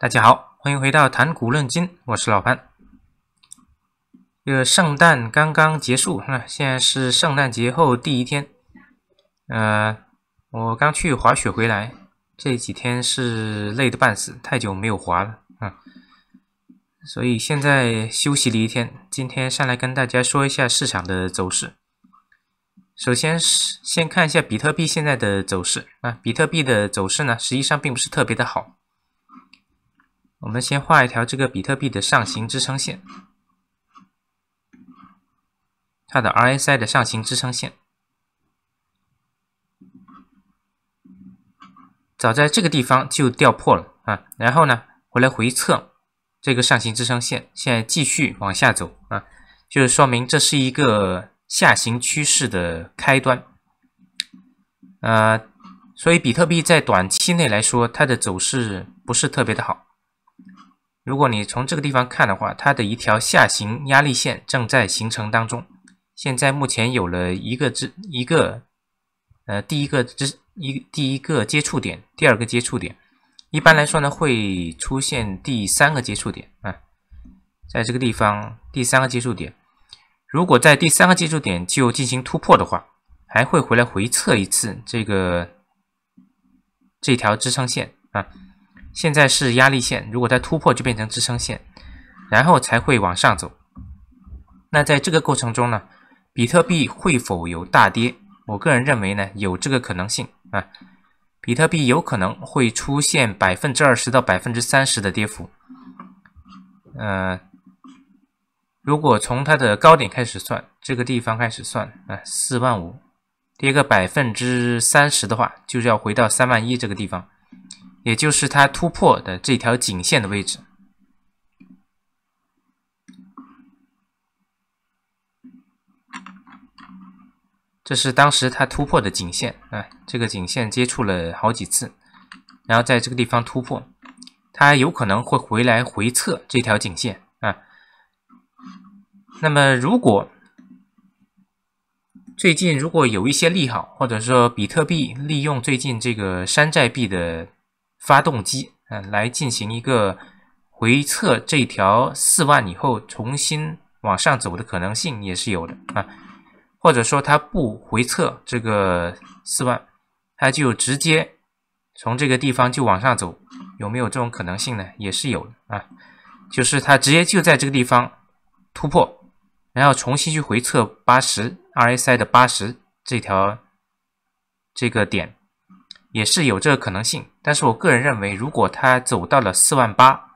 大家好，欢迎回到谈古论今，我是老潘。这个圣诞刚刚结束，啊，现在是圣诞节后第一天。呃，我刚去滑雪回来，这几天是累的半死，太久没有滑了，哈。所以现在休息了一天，今天上来跟大家说一下市场的走势。首先是先看一下比特币现在的走势啊，比特币的走势呢，实际上并不是特别的好。我们先画一条这个比特币的上行支撑线，它的 RSI 的上行支撑线，早在这个地方就掉破了啊。然后呢，回来回测这个上行支撑线，现在继续往下走啊，就是说明这是一个下行趋势的开端啊。所以比特币在短期内来说，它的走势不是特别的好。如果你从这个地方看的话，它的一条下行压力线正在形成当中。现在目前有了一个支一个，呃，第一个支一第一个接触点，第二个接触点。一般来说呢，会出现第三个接触点啊，在这个地方第三个接触点。如果在第三个接触点就进行突破的话，还会回来回测一次这个这条支撑线啊。现在是压力线，如果它突破，就变成支撑线，然后才会往上走。那在这个过程中呢，比特币会否有大跌？我个人认为呢，有这个可能性啊。比特币有可能会出现百分之二十到百分之三十的跌幅。呃，如果从它的高点开始算，这个地方开始算啊，四万五跌个百分之三十的话，就是要回到三万一这个地方。也就是它突破的这条颈线的位置，这是当时它突破的颈线啊，这个颈线接触了好几次，然后在这个地方突破，它有可能会回来回测这条颈线啊。那么如果最近如果有一些利好，或者说比特币利用最近这个山寨币的。发动机，嗯，来进行一个回测，这条四万以后重新往上走的可能性也是有的啊，或者说它不回测这个四万，它就直接从这个地方就往上走，有没有这种可能性呢？也是有啊，就是它直接就在这个地方突破，然后重新去回测八十 RSI 的八十这条这个点。也是有这个可能性，但是我个人认为，如果它走到了四万八，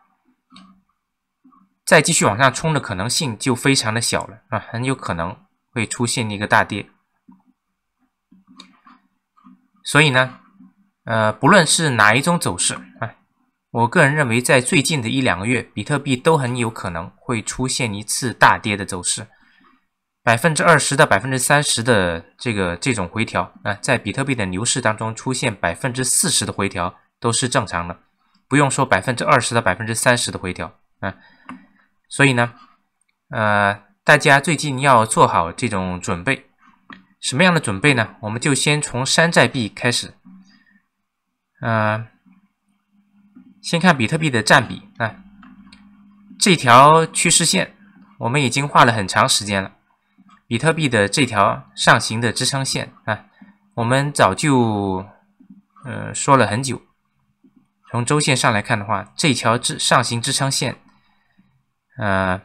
再继续往上冲的可能性就非常的小了啊，很有可能会出现一个大跌。所以呢，呃，不论是哪一种走势啊，我个人认为，在最近的一两个月，比特币都很有可能会出现一次大跌的走势。百分之二十到百分之三十的这个这种回调啊，在比特币的牛市当中出现百分之四十的回调都是正常的，不用说百分之二十到百分之三十的回调啊。所以呢，呃，大家最近要做好这种准备，什么样的准备呢？我们就先从山寨币开始，嗯，先看比特币的占比啊，这条趋势线我们已经画了很长时间了。比特币的这条上行的支撑线啊，我们早就呃说了很久。从周线上来看的话，这条支上行支撑线呃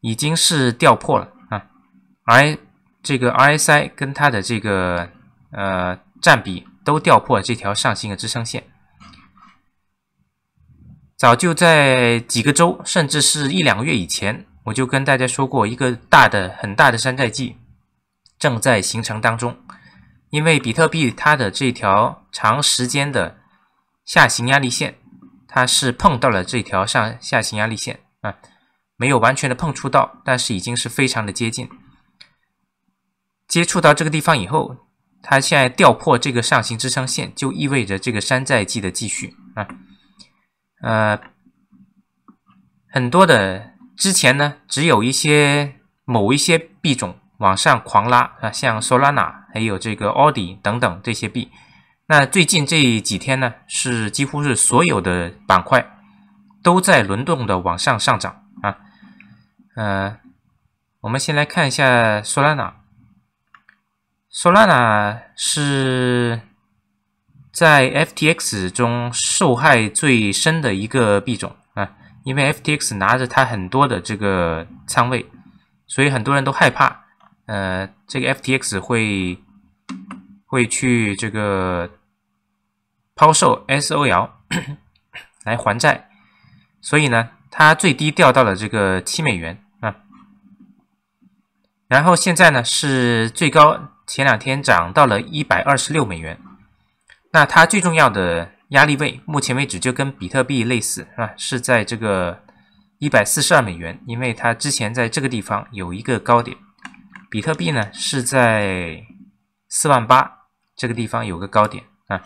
已经是掉破了啊，而这个 RSI 跟它的这个呃占比都掉破了这条上行的支撑线，早就在几个周甚至是一两个月以前。我就跟大家说过，一个大的、很大的山寨季正在形成当中。因为比特币它的这条长时间的下行压力线，它是碰到了这条上下行压力线啊，没有完全的碰触到，但是已经是非常的接近。接触到这个地方以后，它现在掉破这个上行支撑线，就意味着这个山寨季的继续啊。呃，很多的。之前呢，只有一些某一些币种往上狂拉啊，像 Solana 还有这个 a u d i 等等这些币。那最近这几天呢，是几乎是所有的板块都在轮动的往上上涨啊。呃，我们先来看一下 Solana，Solana 是在 FTX 中受害最深的一个币种。因为 FTX 拿着它很多的这个仓位，所以很多人都害怕，呃，这个 FTX 会会去这个抛售 s o l 来还债，所以呢，它最低掉到了这个七美元啊，然后现在呢是最高前两天涨到了一百二十六美元，那它最重要的。压力位，目前为止就跟比特币类似，啊，是在这个一百四十二美元，因为它之前在这个地方有一个高点。比特币呢是在四万八这个地方有个高点啊，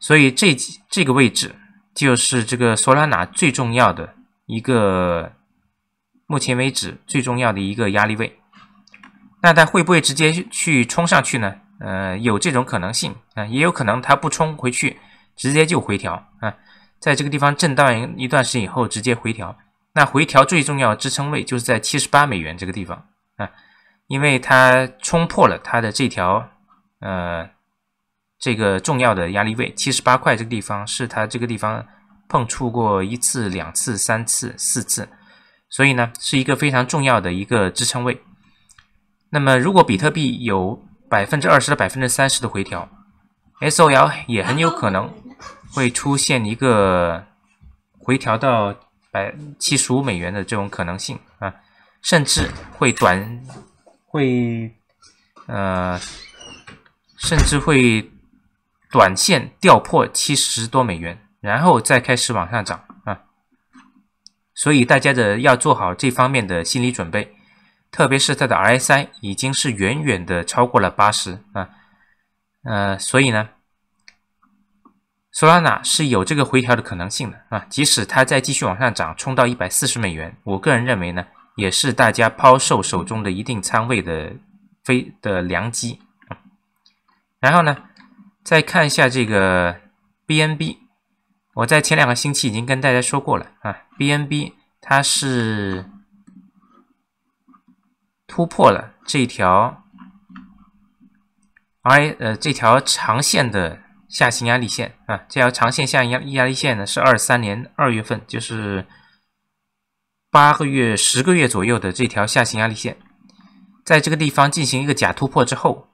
所以这这个位置就是这个索拉纳最重要的一个，目前为止最重要的一个压力位。那它会不会直接去冲上去呢？呃，有这种可能性啊，也有可能它不冲回去。直接就回调啊，在这个地方震荡一段时间以后，直接回调。那回调最重要支撑位就是在七十八美元这个地方啊，因为它冲破了它的这条呃这个重要的压力位，七十八块这个地方是它这个地方碰触过一次、两次、三次、四次，所以呢是一个非常重要的一个支撑位。那么如果比特币有百分之二十到百分之三十的回调，SOL 也很有可能。会出现一个回调到百七十五美元的这种可能性啊，甚至会短会呃，甚至会短线掉破七十多美元，然后再开始往上涨啊。所以大家的要做好这方面的心理准备，特别是它的 RSI 已经是远远的超过了八十啊，呃，所以呢。Solana 是有这个回调的可能性的啊，即使它再继续往上涨，冲到一百四十美元，我个人认为呢，也是大家抛售手中的一定仓位的非的良机。然后呢，再看一下这个 BNB，我在前两个星期已经跟大家说过了啊，BNB 它是突破了这条 I 呃这条长线的。下行压力线啊，这条长线下压压力线呢，是二三年二月份，就是八个月、十个月左右的这条下行压力线，在这个地方进行一个假突破之后，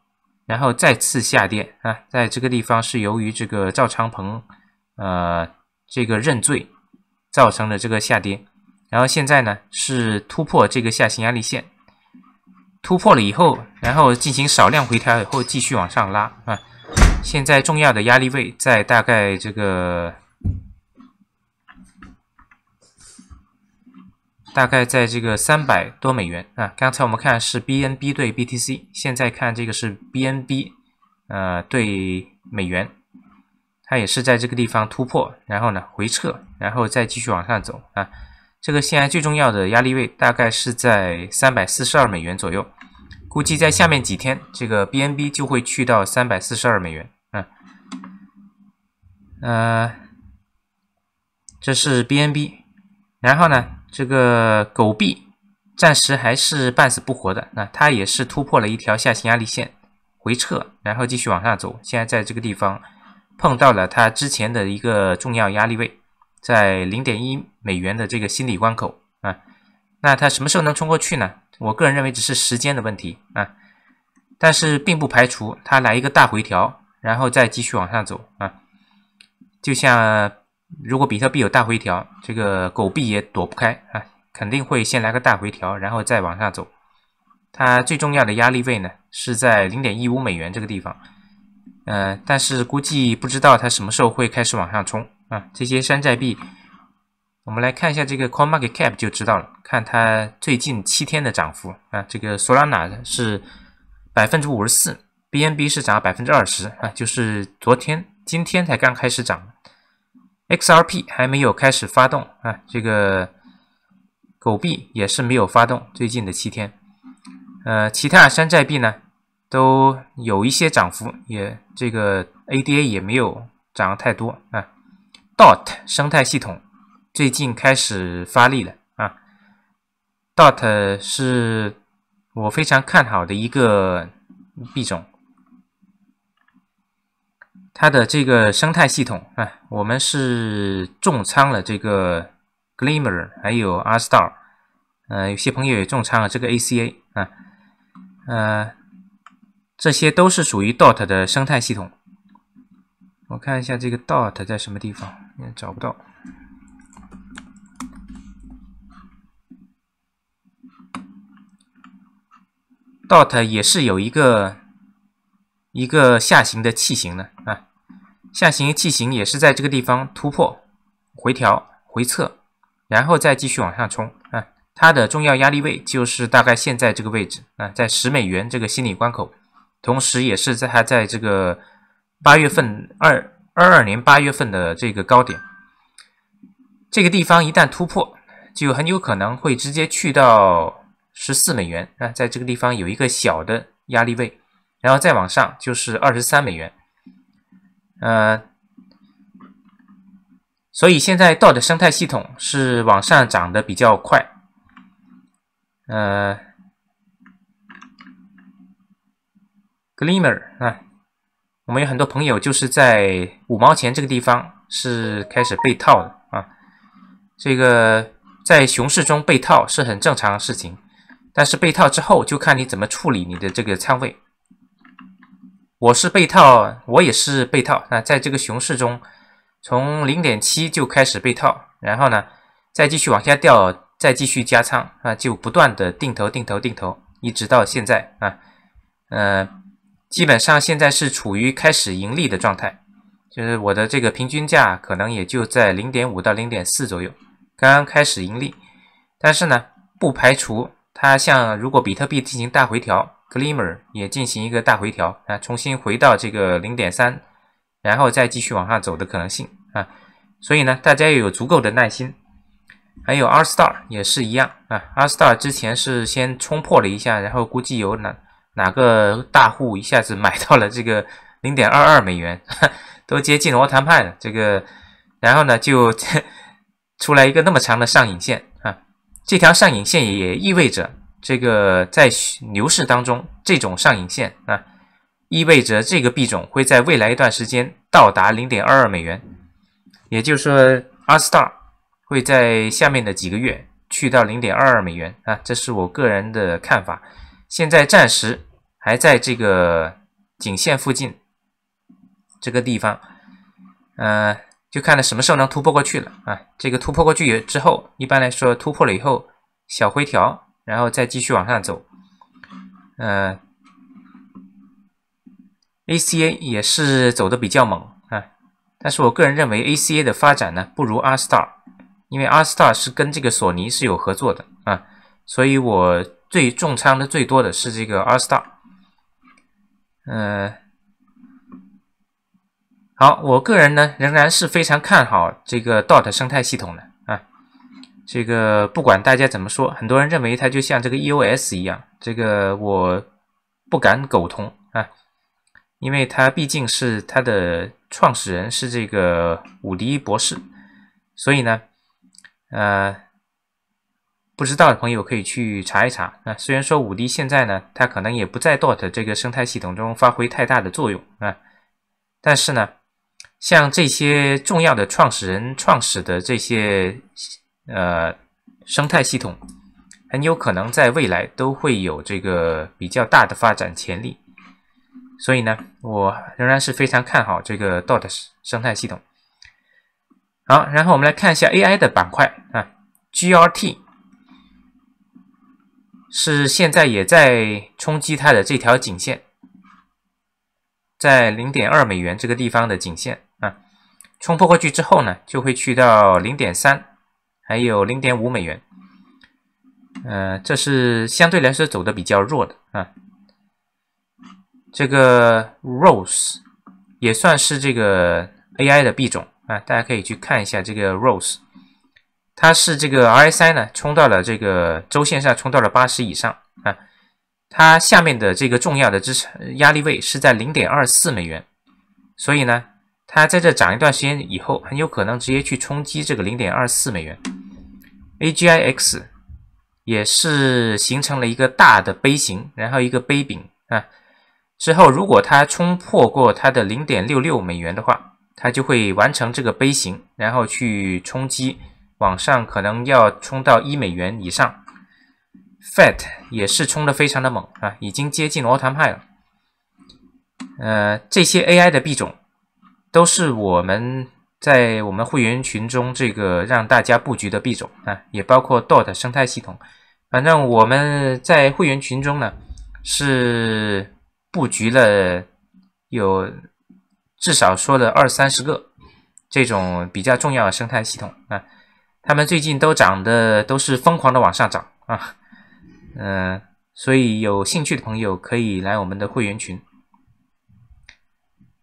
然后再次下跌啊，在这个地方是由于这个赵昌鹏呃这个认罪造成的这个下跌，然后现在呢是突破这个下行压力线，突破了以后，然后进行少量回调以后继续往上拉啊。现在重要的压力位在大概这个，大概在这个三百多美元啊。刚才我们看是 BNB 对 BTC，现在看这个是 BNB，呃，对美元，它也是在这个地方突破，然后呢回撤，然后再继续往上走啊。这个现在最重要的压力位大概是在三百四十二美元左右，估计在下面几天这个 BNB 就会去到三百四十二美元。呃，这是 B N B，然后呢，这个狗币暂时还是半死不活的。那它也是突破了一条下行压力线，回撤，然后继续往上走。现在在这个地方碰到了它之前的一个重要压力位，在零点一美元的这个心理关口啊。那它什么时候能冲过去呢？我个人认为只是时间的问题啊，但是并不排除它来一个大回调，然后再继续往上走啊。就像，如果比特币有大回调，这个狗币也躲不开啊，肯定会先来个大回调，然后再往上走。它最重要的压力位呢是在零点一五美元这个地方，呃，但是估计不知道它什么时候会开始往上冲啊。这些山寨币，我们来看一下这个 Coin Market Cap 就知道了，看它最近七天的涨幅啊。这个 Solana 是百分之五十四，Bnb 是涨百分之二十啊，就是昨天。今天才刚开始涨，XRP 还没有开始发动啊，这个狗币也是没有发动。最近的七天，呃，其他山寨币呢都有一些涨幅，也这个 ADA 也没有涨太多啊。DOT 生态系统最近开始发力了啊，DOT 是我非常看好的一个币种。它的这个生态系统啊，我们是重仓了这个 Glimmer，还有 R s t a r 呃，有些朋友也重仓了这个 ACA 啊，呃，这些都是属于 Dot 的生态系统。我看一下这个 Dot 在什么地方，也找不到。Dot 也是有一个。一个下行的器型呢啊，下行器型也是在这个地方突破、回调、回撤，然后再继续往上冲啊。它的重要压力位就是大概现在这个位置啊，在十美元这个心理关口，同时也是在它在这个八月份二二二年八月份的这个高点，这个地方一旦突破，就很有可能会直接去到十四美元啊，在这个地方有一个小的压力位。然后再往上就是二十三美元，呃，所以现在 DOT 生态系统是往上涨的比较快，呃，Glimmer 啊，我们有很多朋友就是在五毛钱这个地方是开始被套的啊，这个在熊市中被套是很正常的事情，但是被套之后就看你怎么处理你的这个仓位。我是被套，我也是被套。那在这个熊市中，从零点七就开始被套，然后呢，再继续往下掉，再继续加仓啊，就不断的定投、定投、定投，一直到现在啊，呃，基本上现在是处于开始盈利的状态，就是我的这个平均价可能也就在零点五到零点四左右，刚刚开始盈利。但是呢，不排除它像如果比特币进行大回调。Flamer 也进行一个大回调啊，重新回到这个零点三，然后再继续往上走的可能性啊，所以呢，大家要有足够的耐心。还有 R Star 也是一样啊，R Star 之前是先冲破了一下，然后估计有哪哪个大户一下子买到了这个零点二二美元，都接近我谈判了这个，然后呢就 出来一个那么长的上影线啊，这条上影线也意味着。这个在牛市当中，这种上影线啊，意味着这个币种会在未来一段时间到达零点二二美元，也就是说，阿斯达会在下面的几个月去到零点二二美元啊，这是我个人的看法。现在暂时还在这个颈线附近这个地方，呃，就看它什么时候能突破过去了啊。这个突破过去之后，一般来说，突破了以后小回调。然后再继续往上走，呃，ACA 也是走的比较猛啊，但是我个人认为 ACA 的发展呢不如 r s t a r 因为 r s t a r 是跟这个索尼是有合作的啊，所以我最重仓的最多的是这个 r s t a r 呃，好，我个人呢仍然是非常看好这个 Dot 生态系统的。这个不管大家怎么说，很多人认为它就像这个 EOS 一样，这个我不敢苟同啊，因为它毕竟是它的创始人是这个伍迪博士，所以呢，呃，不知道的朋友可以去查一查啊。虽然说伍迪现在呢，他可能也不在 DOT 这个生态系统中发挥太大的作用啊，但是呢，像这些重要的创始人创始的这些。呃，生态系统很有可能在未来都会有这个比较大的发展潜力，所以呢，我仍然是非常看好这个 DOT 生态系统。好，然后我们来看一下 AI 的板块啊，GRT 是现在也在冲击它的这条颈线，在零点二美元这个地方的颈线啊，冲破过去之后呢，就会去到零点三。还有零点五美元，呃，这是相对来说走的比较弱的啊。这个 Rose 也算是这个 AI 的币种啊，大家可以去看一下这个 Rose，它是这个 RSI 呢冲到了这个周线上冲到了八十以上啊，它下面的这个重要的支撑压力位是在零点二四美元，所以呢。它在这涨一段时间以后，很有可能直接去冲击这个零点二四美元。AGIX 也是形成了一个大的杯形，然后一个杯柄啊。之后如果它冲破过它的零点六六美元的话，它就会完成这个杯形，然后去冲击往上，可能要冲到一美元以上。FET 也是冲的非常的猛啊，已经接近罗盘派了。呃，这些 AI 的币种。都是我们在我们会员群中这个让大家布局的币种啊，也包括 DOT 生态系统。反正我们在会员群中呢，是布局了有至少说了二三十个这种比较重要的生态系统啊。他们最近都涨的都是疯狂的往上涨啊。嗯，所以有兴趣的朋友可以来我们的会员群。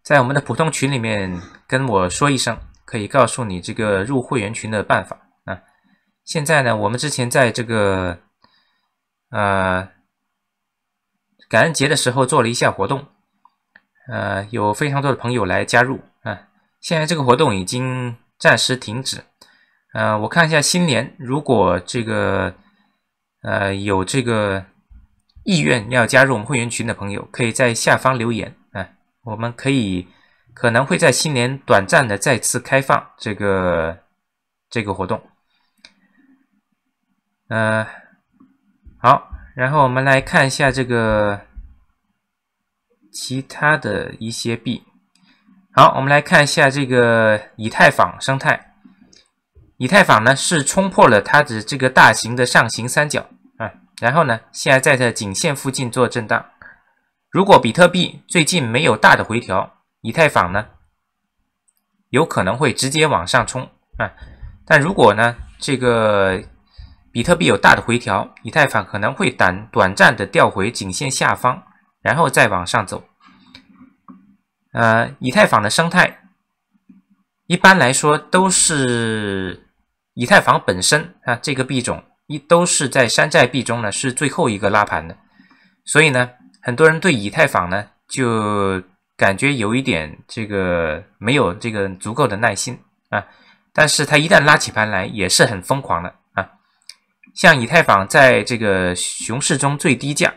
在我们的普通群里面跟我说一声，可以告诉你这个入会员群的办法啊。现在呢，我们之前在这个呃感恩节的时候做了一下活动，呃，有非常多的朋友来加入啊。现在这个活动已经暂时停止，呃，我看一下新年，如果这个呃有这个意愿要加入我们会员群的朋友，可以在下方留言。我们可以可能会在新年短暂的再次开放这个这个活动，呃，好，然后我们来看一下这个其他的一些币。好，我们来看一下这个以太坊生态。以太坊呢是冲破了它的这个大型的上行三角啊，然后呢现在在的颈线附近做震荡。如果比特币最近没有大的回调，以太坊呢，有可能会直接往上冲啊。但如果呢，这个比特币有大的回调，以太坊可能会短短暂的调回颈线下方，然后再往上走。呃，以太坊的生态一般来说都是以太坊本身啊，这个币种一都是在山寨币中呢是最后一个拉盘的，所以呢。很多人对以太坊呢，就感觉有一点这个没有这个足够的耐心啊。但是它一旦拉起盘来，也是很疯狂的啊。像以太坊在这个熊市中最低价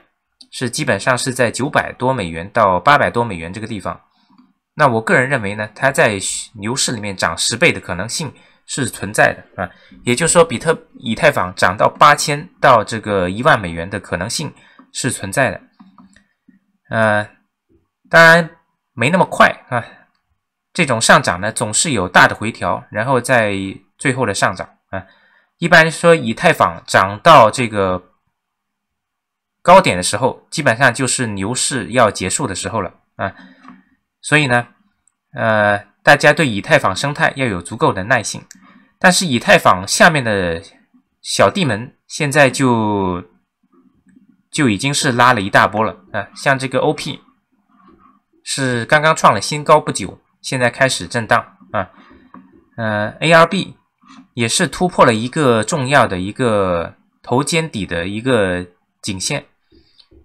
是基本上是在九百多美元到八百多美元这个地方。那我个人认为呢，它在牛市里面涨十倍的可能性是存在的啊。也就是说，比特以太坊涨到八千到这个一万美元的可能性是存在的。呃，当然没那么快啊。这种上涨呢，总是有大的回调，然后再最后的上涨啊。一般说，以太坊涨到这个高点的时候，基本上就是牛市要结束的时候了啊。所以呢，呃，大家对以太坊生态要有足够的耐心。但是，以太坊下面的小弟们现在就。就已经是拉了一大波了啊！像这个 OP 是刚刚创了新高不久，现在开始震荡啊。呃，ARB 也是突破了一个重要的一个头肩底的一个颈线，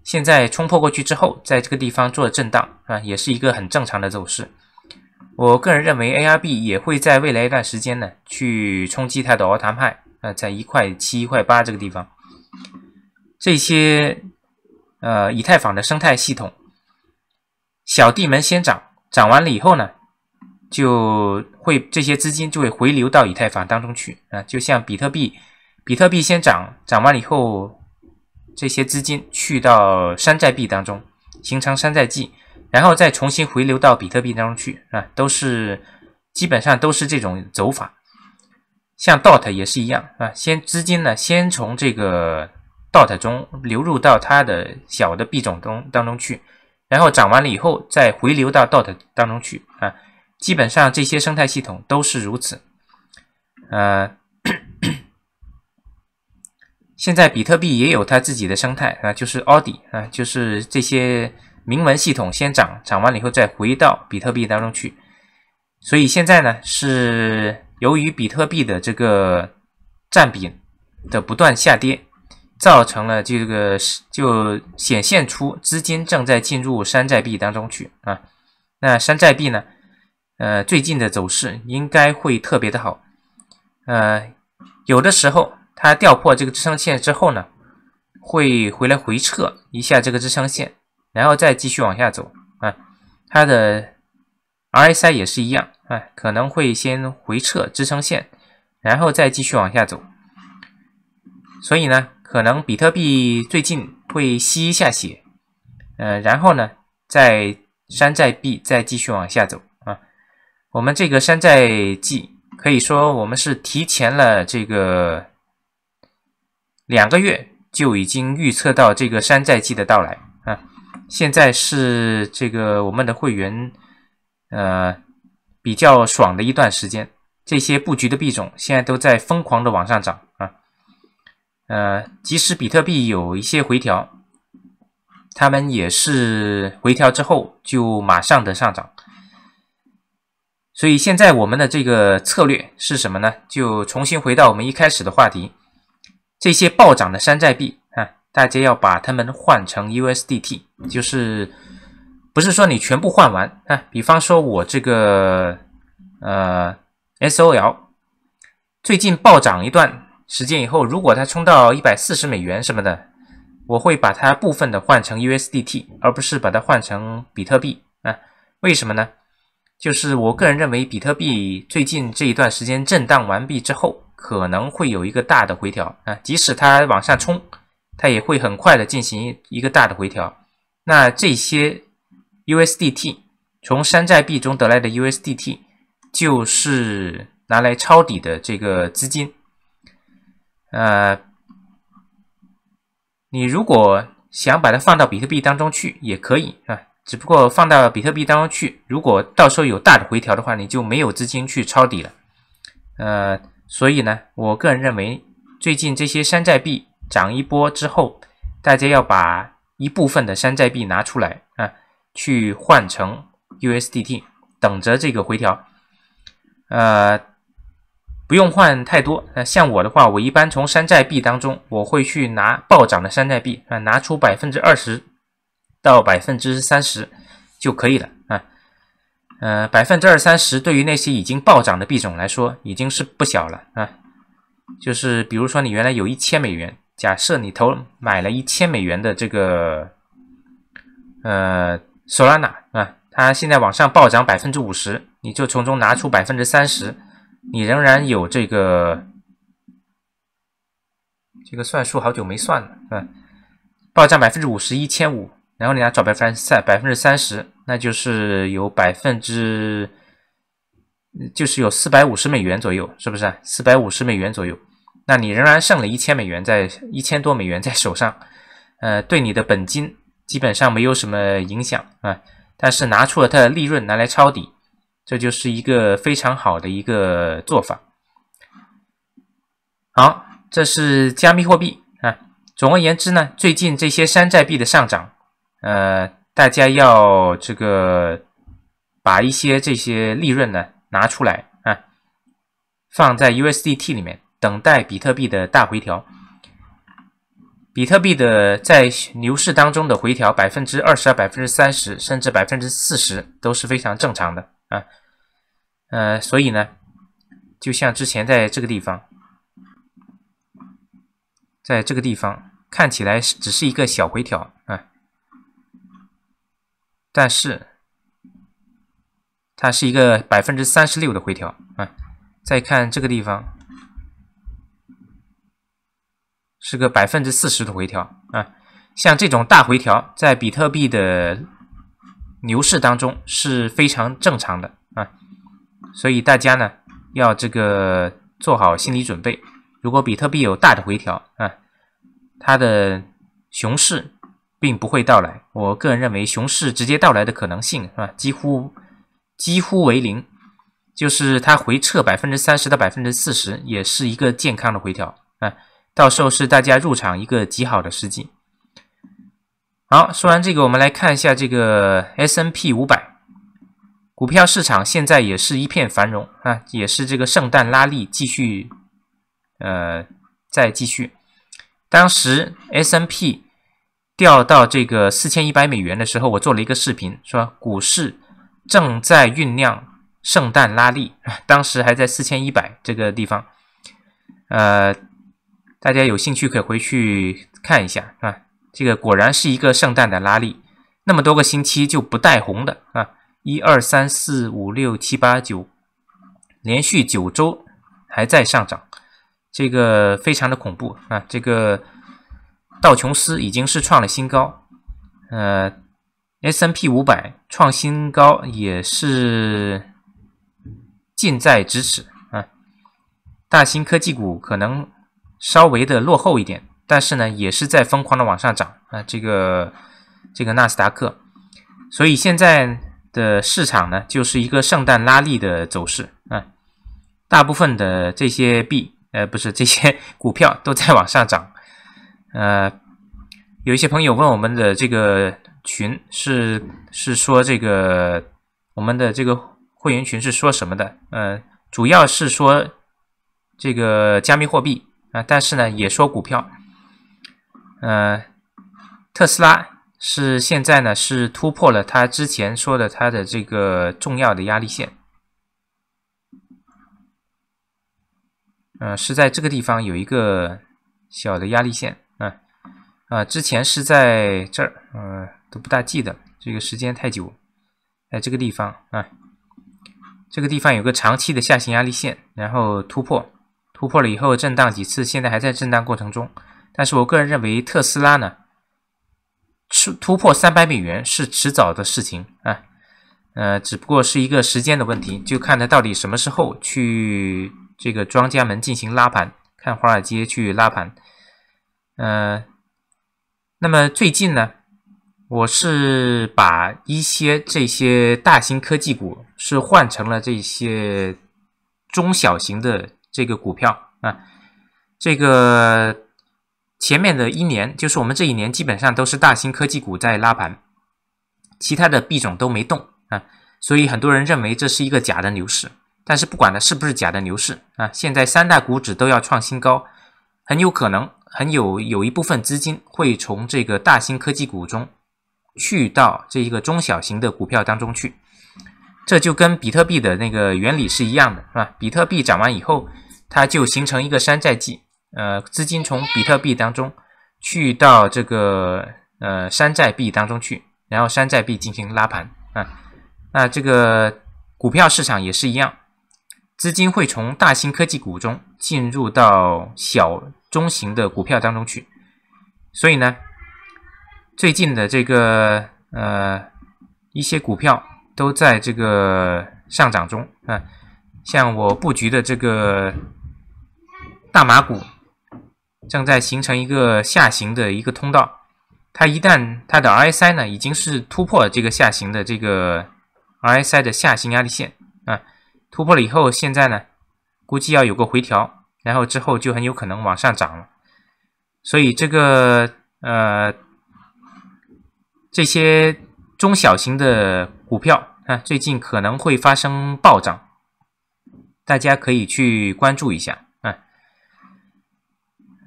现在冲破过去之后，在这个地方做震荡啊，也是一个很正常的走势。我个人认为，ARB 也会在未来一段时间呢，去冲击它的高台派啊，在一块七块八这个地方。这些呃，以太坊的生态系统，小弟们先涨，涨完了以后呢，就会这些资金就会回流到以太坊当中去啊。就像比特币，比特币先涨，涨完了以后，这些资金去到山寨币当中，形成山寨币，然后再重新回流到比特币当中去啊。都是基本上都是这种走法，像 dot 也是一样啊。先资金呢，先从这个。dot 中流入到它的小的币种中当中去，然后涨完了以后再回流到 dot 当中去啊，基本上这些生态系统都是如此。呃，现在比特币也有它自己的生态啊，就是 Audi 啊，就是这些铭文系统先涨，涨完了以后再回到比特币当中去。所以现在呢，是由于比特币的这个占比的不断下跌。造成了这个就显现出资金正在进入山寨币当中去啊，那山寨币呢，呃，最近的走势应该会特别的好，呃，有的时候它掉破这个支撑线之后呢，会回来回撤一下这个支撑线，然后再继续往下走啊，它的 RSI 也是一样啊，可能会先回撤支撑线，然后再继续往下走，所以呢。可能比特币最近会吸一下血，呃，然后呢，再山寨币再继续往下走啊。我们这个山寨季可以说我们是提前了这个两个月就已经预测到这个山寨季的到来啊。现在是这个我们的会员呃比较爽的一段时间，这些布局的币种现在都在疯狂的往上涨。呃，即使比特币有一些回调，他们也是回调之后就马上的上涨。所以现在我们的这个策略是什么呢？就重新回到我们一开始的话题，这些暴涨的山寨币啊，大家要把它们换成 USDT，就是不是说你全部换完啊？比方说我这个呃 SOL 最近暴涨一段。时间以后，如果它冲到一百四十美元什么的，我会把它部分的换成 USDT，而不是把它换成比特币啊？为什么呢？就是我个人认为，比特币最近这一段时间震荡完毕之后，可能会有一个大的回调啊。即使它往上冲，它也会很快的进行一个大的回调。那这些 USDT 从山寨币中得来的 USDT，就是拿来抄底的这个资金。呃，你如果想把它放到比特币当中去也可以啊，只不过放到比特币当中去，如果到时候有大的回调的话，你就没有资金去抄底了。呃，所以呢，我个人认为，最近这些山寨币涨一波之后，大家要把一部分的山寨币拿出来啊，去换成 USDT，等着这个回调。呃。不用换太多，那像我的话，我一般从山寨币当中，我会去拿暴涨的山寨币啊，拿出百分之二十到百分之三十就可以了啊。呃，百分之二三十对于那些已经暴涨的币种来说已经是不小了啊。就是比如说你原来有一千美元，假设你投买了一千美元的这个呃索拉纳啊，它现在往上暴涨百分之五十，你就从中拿出百分之三十。你仍然有这个，这个算数好久没算了啊！报价百分之五十，一千五，然后你来找百分之三，百分之三十，那就是有百分之，就是有四百五十美元左右，是不是？四百五十美元左右，那你仍然剩了一千美元，在一千多美元在手上，呃，对你的本金基本上没有什么影响啊。但是拿出了它的利润拿来抄底。这就是一个非常好的一个做法。好，这是加密货币啊。总而言之呢，最近这些山寨币的上涨，呃，大家要这个把一些这些利润呢拿出来啊，放在 USDT 里面，等待比特币的大回调。比特币的在牛市当中的回调，百分之二十、百分之三十，甚至百分之四十都是非常正常的啊。呃，所以呢，就像之前在这个地方，在这个地方看起来只是一个小回调啊，但是它是一个百分之三十六的回调啊。再看这个地方，是个百分之四十的回调啊。像这种大回调，在比特币的牛市当中是非常正常的。所以大家呢要这个做好心理准备，如果比特币有大的回调啊，它的熊市并不会到来。我个人认为熊市直接到来的可能性是吧几乎几乎为零，就是它回撤百分之三十到百分之四十也是一个健康的回调啊，到时候是大家入场一个极好的时机。好，说完这个，我们来看一下这个 S&P 五百。股票市场现在也是一片繁荣啊，也是这个圣诞拉力继续，呃，在继续。当时 S M P 掉到这个四千一百美元的时候，我做了一个视频，说股市正在酝酿圣诞拉力。当时还在四千一百这个地方，呃，大家有兴趣可以回去看一下啊。这个果然是一个圣诞的拉力，那么多个星期就不带红的啊。一二三四五六七八九，连续九周还在上涨，这个非常的恐怖啊！这个道琼斯已经是创了新高，呃，S N P 五百创新高也是近在咫尺啊！大新科技股可能稍微的落后一点，但是呢，也是在疯狂的往上涨啊！这个这个纳斯达克，所以现在。的市场呢，就是一个圣诞拉力的走势啊，大部分的这些币，呃，不是这些 股票都在往上涨，呃，有一些朋友问我们的这个群是是说这个我们的这个会员群是说什么的？呃，主要是说这个加密货币啊，但是呢也说股票，呃，特斯拉。是现在呢，是突破了他之前说的他的这个重要的压力线，嗯，是在这个地方有一个小的压力线啊啊，之前是在这儿，嗯，都不大记得，这个时间太久，在这个地方啊，这个地方有个长期的下行压力线，然后突破，突破了以后震荡几次，现在还在震荡过程中，但是我个人认为特斯拉呢。突突破三百美元是迟早的事情啊，呃，只不过是一个时间的问题，就看它到底什么时候去这个庄家们进行拉盘，看华尔街去拉盘。呃，那么最近呢，我是把一些这些大型科技股是换成了这些中小型的这个股票啊，这个。前面的一年，就是我们这一年基本上都是大型科技股在拉盘，其他的币种都没动啊，所以很多人认为这是一个假的牛市。但是不管它是不是假的牛市啊，现在三大股指都要创新高，很有可能很有有一部分资金会从这个大型科技股中去到这一个中小型的股票当中去，这就跟比特币的那个原理是一样的，是吧？比特币涨完以后，它就形成一个山寨币。呃，资金从比特币当中去到这个呃山寨币当中去，然后山寨币进行拉盘啊。那这个股票市场也是一样，资金会从大型科技股中进入到小中型的股票当中去。所以呢，最近的这个呃一些股票都在这个上涨中啊，像我布局的这个大马股。正在形成一个下行的一个通道，它一旦它的 RSI 呢，已经是突破这个下行的这个 RSI 的下行压力线啊，突破了以后，现在呢，估计要有个回调，然后之后就很有可能往上涨了。所以这个呃，这些中小型的股票啊，最近可能会发生暴涨，大家可以去关注一下。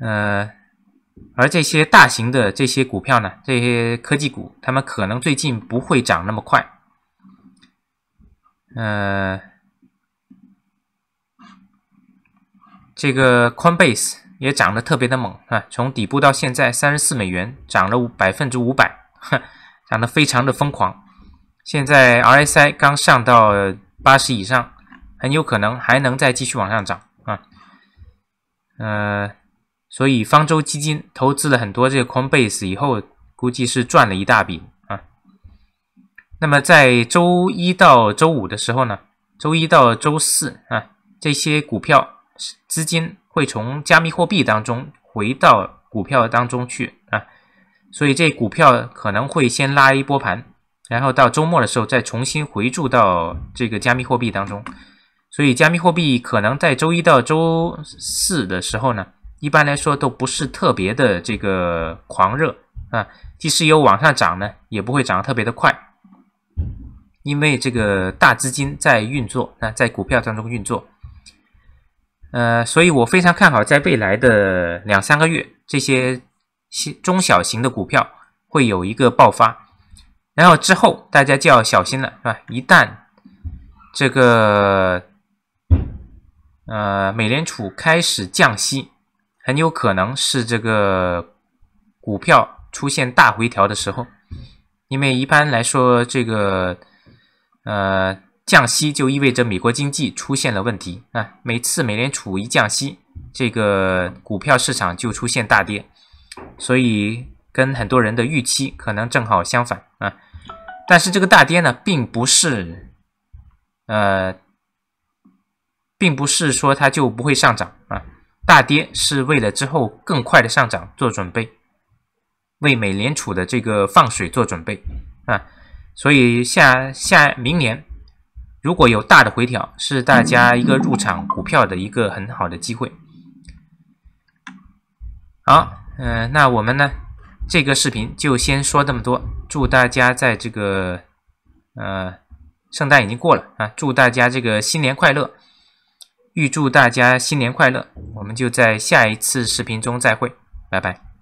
呃，而这些大型的这些股票呢，这些科技股，他们可能最近不会涨那么快。呃，这个宽贝斯也涨得特别的猛啊，从底部到现在三十四美元，涨了百分之五百，涨得非常的疯狂。现在 RSI 刚上到八十以上，很有可能还能再继续往上涨啊。呃。所以，方舟基金投资了很多这个 c i n base 以后，估计是赚了一大笔啊。那么，在周一到周五的时候呢，周一到周四啊，这些股票资金会从加密货币当中回到股票当中去啊。所以，这股票可能会先拉一波盘，然后到周末的时候再重新回注到这个加密货币当中。所以，加密货币可能在周一到周四的时候呢。一般来说都不是特别的这个狂热啊，即使有往上涨呢，也不会涨得特别的快，因为这个大资金在运作啊，在股票当中运作，呃，所以我非常看好在未来的两三个月，这些中小型的股票会有一个爆发，然后之后大家就要小心了，是吧？一旦这个呃美联储开始降息。很有可能是这个股票出现大回调的时候，因为一般来说，这个呃降息就意味着美国经济出现了问题啊。每次美联储一降息，这个股票市场就出现大跌，所以跟很多人的预期可能正好相反啊。但是这个大跌呢，并不是呃，并不是说它就不会上涨啊。大跌是为了之后更快的上涨做准备，为美联储的这个放水做准备啊，所以下下明年如果有大的回调，是大家一个入场股票的一个很好的机会。好，嗯，那我们呢这个视频就先说这么多，祝大家在这个呃，圣诞已经过了啊，祝大家这个新年快乐。预祝大家新年快乐！我们就在下一次视频中再会，拜拜。